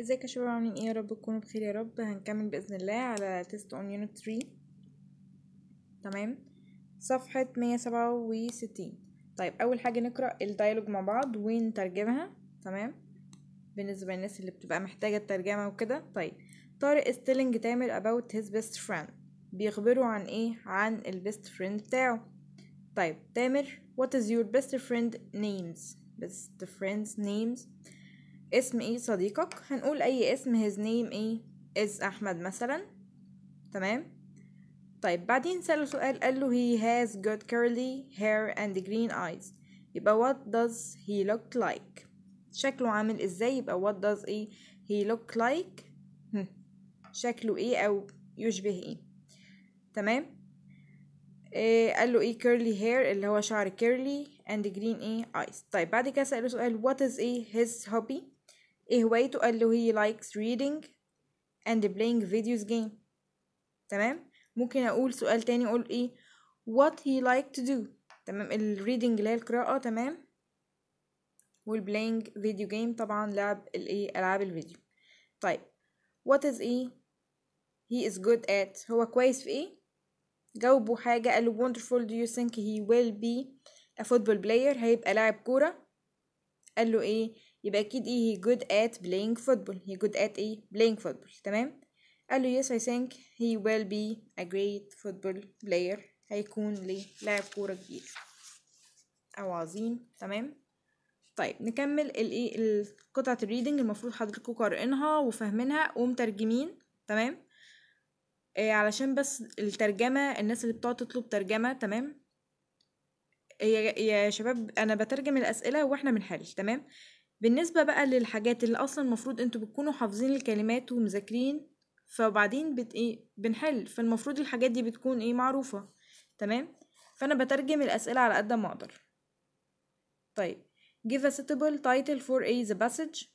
ازيك يا شباب عاملين ايه يا رب تكونوا بخير يا رب هنكمل باذن الله على تيست اون يونت 3 تمام صفحه 167 طيب اول حاجه نقرا الدايلوج مع بعض ونترجمها تمام بالنسبه للناس اللي بتبقى محتاجه الترجمه وكده طيب طارق ستيلينج تامر about his best friend بيخبره عن ايه عن البيست فريند بتاعه طيب تامر what is your best friend names best friends names اسم ايه صديقك هنقول اي اسم his name ايه is احمد مثلا تمام طيب بعدين سأله سؤال قال له he has good curly hair and green eyes يبقى what does he look like شكله عامل ازاي يبقى what does ايه he look like شكله ايه او يشبه ايه تمام إيه قال له ايه curly hair اللي هو شعر curly and green ايه eyes طيب بعد كده سأله سؤال what is ايه his hobby ايه هوايته قال له he likes reading and playing videos جيم تمام ممكن اقول سؤال تاني اقول ايه what he like to do تمام ال reading اللي هي القراءة تمام وال playing video طبعا لعب الايه العاب الفيديو طيب what is ايه he is good at هو كويس في ايه جاوبوا حاجة قالوا wonderful do you think he will be a football player هيبقى لاعب كورة قال له ايه يبقى اكيد ايه هي جود ات بلاينج فوتبول هي جود ات ايه بلاينج فوتبول تمام قال له يس اي ثينك هي ويل بي ا جريت فوتبول بلاير هيكون ليه لاعب كورة كبير او عظيم تمام طيب نكمل الايه قطعة الريدنج المفروض حضراتكم قارئينها وفاهمينها ومترجمين تمام إيه علشان بس الترجمة الناس اللي بتقعد تطلب ترجمة تمام يا, يا شباب انا بترجم الاسئله واحنا بنحل تمام بالنسبة بقى للحاجات اللي أصلا المفروض انتوا بتكونوا حافظين الكلمات ومذاكرين فبعدين بت ايه بنحل فالمفروض الحاجات دي بتكون ايه معروفة تمام فأنا بترجم الأسئلة على قد ما أقدر طيب give a suitable title for a the passage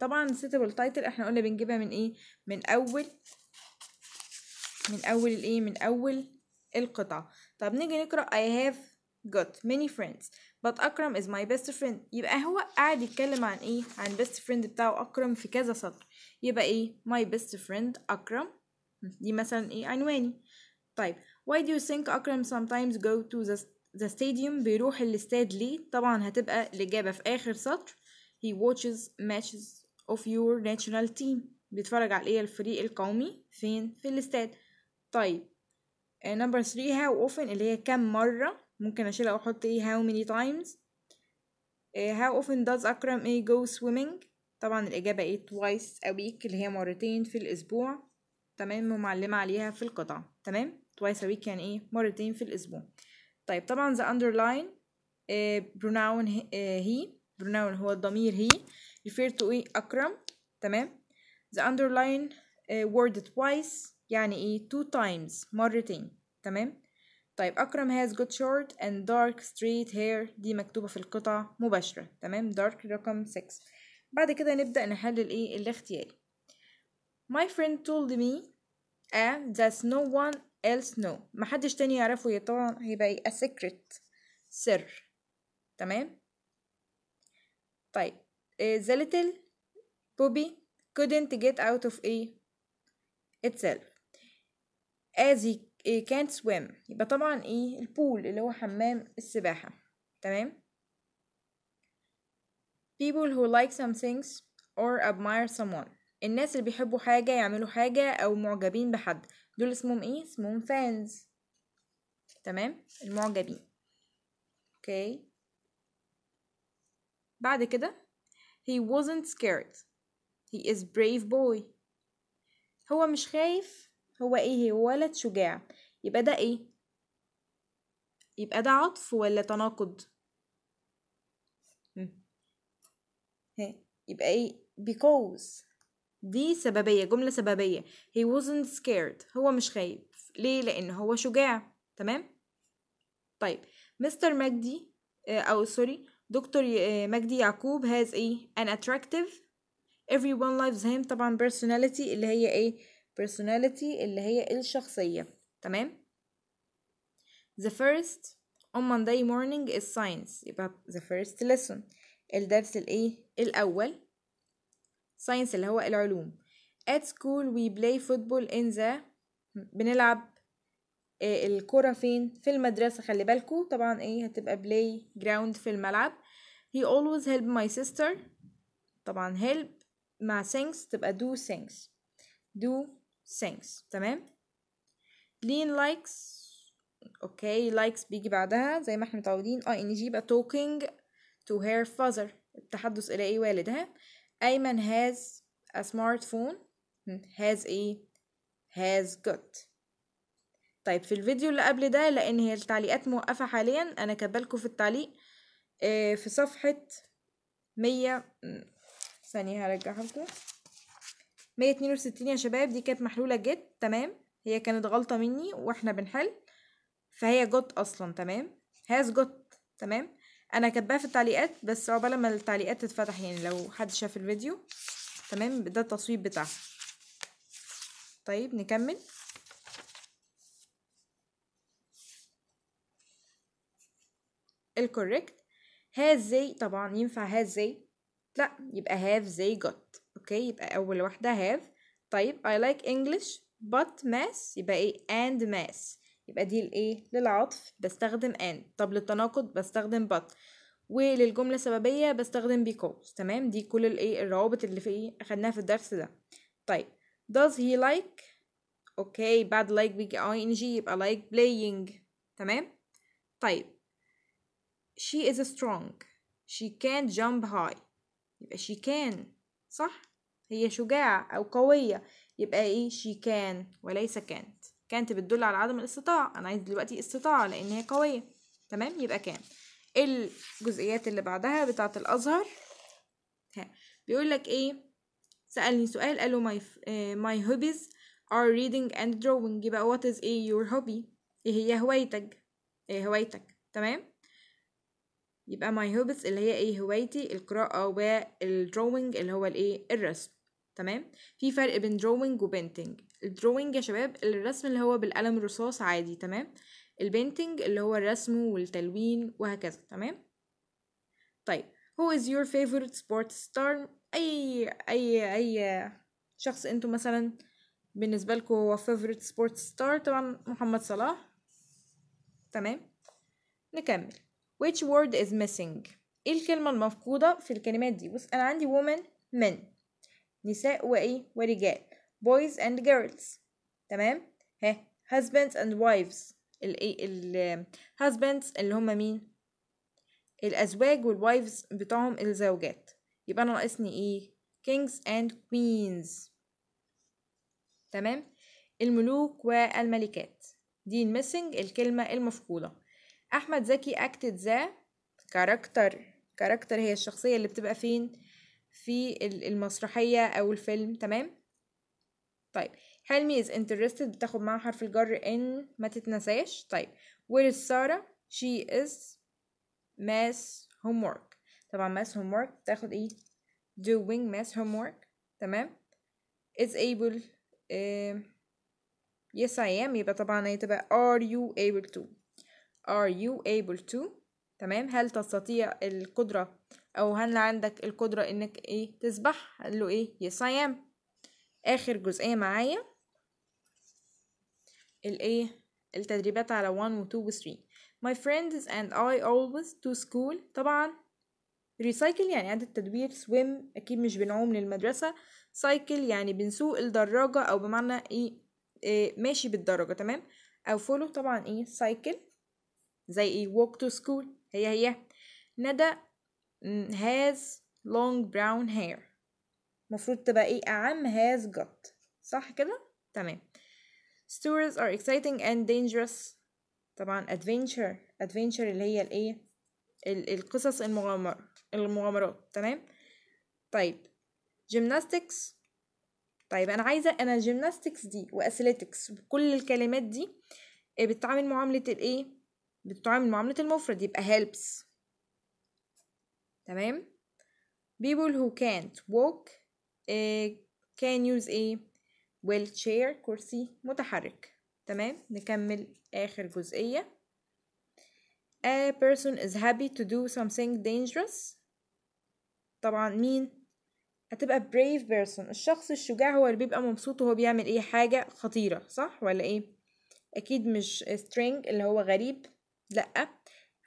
طبعا suitable title احنا قلنا بنجيبها من ايه من أول من أول الايه من أول القطعة طب نيجي نقرأ I have got many friends but أكرم is my best friend يبقى هو قاعد يتكلم عن إيه عن best friend بتاعه أكرم في كذا سطر يبقى إيه my best friend أكرم دي مثلا إيه عنواني طيب why do you think أكرم sometimes go to the, the stadium بيروح الاستاد ليه طبعا هتبقى الإجابة في آخر سطر he watches matches of your national team بيتفرج على إيه الفريق القومي فين في الاستاد طيب آه، number 3 how often اللي هي كم مرة ممكن اشيلها واحط ايه how many times آه، how often does أكرم ايه go swimming طبعا الإجابة ايه twice a week اللي هي مرتين في الأسبوع تمام ومعلمة عليها في القطع تمام twice a week يعني ايه مرتين في الأسبوع طيب طبعا the underline آه، pronoun آه، he pronoun هو الضمير هي refer to ايه أكرم تمام the underline word twice يعني ايه two times مرتين تمام طيب أكرم has good short and dark straight hair دي مكتوبة في القطعة مباشرة تمام dark رقم 6 بعد كده نبدأ نحلل إيه الاختياري My friend told me a that no one else know محدش تاني يعرفه طبعا هيبقى إيه a secret سر تمام طيب the little puppy couldn't get out of a itself as he إيه كانت swim يبقى طبعا ايه البول اللي هو حمام السباحة تمام people who like some things or admire someone الناس اللي بيحبوا حاجة يعملوا حاجة أو معجبين بحد دول اسمهم ايه اسمهم fans تمام المعجبين اوكي okay. بعد كده he wasn't scared he is brave boy هو مش خايف هو ايه هو ولد شجاع يبقى ده ايه يبقى ده عطف ولا تناقض يبقى ايه because دي سببية جملة سببية he wasn't scared هو مش خايف ليه لأن هو شجاع تمام طيب مستر مجدي آه، أو سوري دكتور آه، مجدي يعقوب has a an attractive everyone loves him طبعا personality اللي هي ايه personality اللي هي الشخصية تمام the first on Monday morning is science يبقى the first lesson الدرس الايه الأول science اللي هو العلوم at school we play football in the بنلعب الكرة فين في المدرسة خلي بالكو طبعا ايه هتبقى play ground في الملعب he always help my sister طبعا help مع things تبقى do things do sings تمام lean likes اوكي لايكس بيجي بعدها زي ما احنا متعودين اي آه، ان جي بقى talking to her father التحدث الى ايه والدها ايمن has a smartphone hmm. has a has got طيب في الفيديو اللي قبل ده لان هي التعليقات موقفه حاليا انا كاتبالكم في التعليق آه، في صفحه مية ثانيه هرجعها لكم مية اتنين وستين يا شباب دي كانت محلولة جت تمام هي كانت غلطة مني واحنا بنحل فهي جت اصلا تمام هاز جت تمام انا كاتباها في التعليقات بس عقبال ما التعليقات تتفتح يعني لو حد شاف الفيديو تمام ده التصويب بتاعها طيب نكمل الكوريكت هاز زي طبعا ينفع هاز زي لا يبقى هاف زي جت اوكي يبقى اول واحده have طيب I like English but math يبقى ايه and math يبقى دي الايه للعطف بستخدم and طب للتناقض بستخدم but وللجمله السببيه بستخدم because تمام دي كل الايه الروابط اللي في ايه اخدناها في الدرس ده طيب does he like اوكي بعد like بيجي ing يبقى like playing تمام طيب she is strong she can jump high يبقى she can صح هي شجاعة أو قوية يبقى إيه she can وليس can't كانت بتدل على عدم الاستطاعة أنا عايز دلوقتي استطاعة لأن هي قوية تمام يبقى كان الجزئيات اللي بعدها بتاعة الأزهر ها بيقول لك إيه سألني سؤال قال له my, uh, my hobbies are reading and drawing يبقى what is إيه your hobby إيه هي هوايتك إيه هوايتك تمام يبقى ماي هوبس اللي هي ايه هوايتي القراءة والدروينج اللي هو الايه الرسم تمام في فرق بين دروينج وبينتنج الدروينج يا شباب الرسم اللي هو بالقلم الرصاص عادي تمام البينتنج اللي هو الرسم والتلوين وهكذا تمام طيب who is your favorite sports star اي اي اي شخص انتم مثلا بالنسبة لكم هو favorite sports star طبعا محمد صلاح تمام نكمل which word is missing ايه الكلمة المفقودة في الكلمات دي بص انا عندي woman men نساء وايه ورجال boys and girls تمام ها husbands and wives الايه ال husbands اللي هم مين الازواج والوايفز بتاعهم الزوجات يبقى انا ناقصني ايه kings and queens تمام الملوك والملكات دي missing الكلمة المفقودة احمد زكي اكتد ذا كاركتر كاركتر هي الشخصيه اللي بتبقى فين في المسرحيه او الفيلم تمام طيب حلمي is interested بتاخد معاها حرف الجر ان ما تتنساش طيب where is سارة she is mass homework طبعا mass homework بتاخد ايه doing mass homework تمام is able uh, yes I am يبقى طبعا هي تبقى are you able to are you able to تمام هل تستطيع القدرة أو هل عندك القدرة إنك إيه تسبح قال له إيه yes I am آخر جزئية معايا الإيه التدريبات على 1 و 2 و 3 my friends and I always to school طبعا ريسايكل يعني إعادة تدوير swim أكيد مش بنعوم للمدرسة سايكل يعني بنسوق الدراجة أو بمعنى إيه, إيه ماشي بالدراجة تمام أو فولو طبعا إيه سايكل زي ايه walk to school هي هي ندى has long brown hair المفروض تبقى ايه أعم has got صح كده تمام stories are exciting and dangerous طبعا adventure adventure اللي هي الايه القصص المغامرة المغامرات تمام طيب gymnastics طيب انا عايزه انا gymnastics دي واثليتكس بكل الكلمات دي آه، بتتعامل معامله الايه بتتعامل معاملة المفرد يبقى helps تمام people who can't walk uh, can use a wheelchair كرسي متحرك تمام نكمل آخر جزئية a person is happy to do something dangerous طبعا مين هتبقى brave person الشخص الشجاع هو اللي بيبقى مبسوط وهو بيعمل ايه حاجة خطيرة صح ولا ايه اكيد مش string اللي هو غريب لأ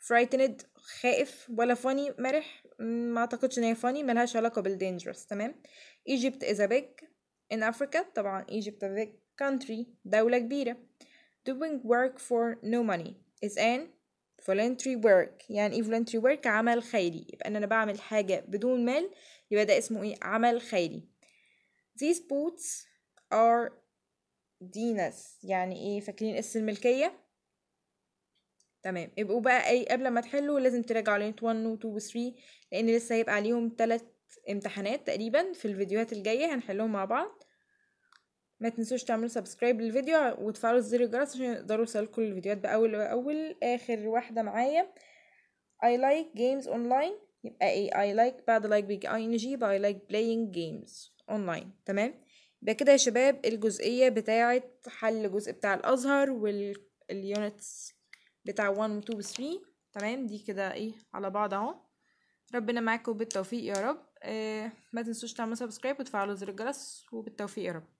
frightened خائف ولا funny مرح ما اعتقدش ان هي funny ملهاش علاقة بالdangerous تمام Egypt is a big in Africa طبعا Egypt a big country دولة كبيرة doing work for no money is an voluntary work يعني ايه voluntary work عمل خيري يبقى ان انا بعمل حاجة بدون مال يبقى ده اسمه ايه عمل خيري these boots are Dinas يعني ايه فاكرين اسم الملكية تمام يبقوا بقى اي قبل ما تحلوا لازم تراجعوا لينت 1 و 2 و 3 لان لسه هيبقى عليهم 3 امتحانات تقريبا في الفيديوهات الجايه هنحلهم مع بعض ما تنسوش تعملوا سبسكرايب للفيديو وتفعلوا زر الجرس عشان يقدروا كل الفيديوهات باول باول اخر واحده معايا I like games online يبقى ايه I like بعد like بيجي ing يبقى I like playing games online تمام يبقى كده يا شباب الجزئيه بتاعه حل الجزء بتاع الازهر واليونتس بتاع 1 و 2 و 3 تمام دي كده ايه على بعض اهو ربنا معاكم بالتوفيق يا رب آه ما تنسوش تعملوا سبسكرايب وتفعلوا زر الجرس وبالتوفيق يا رب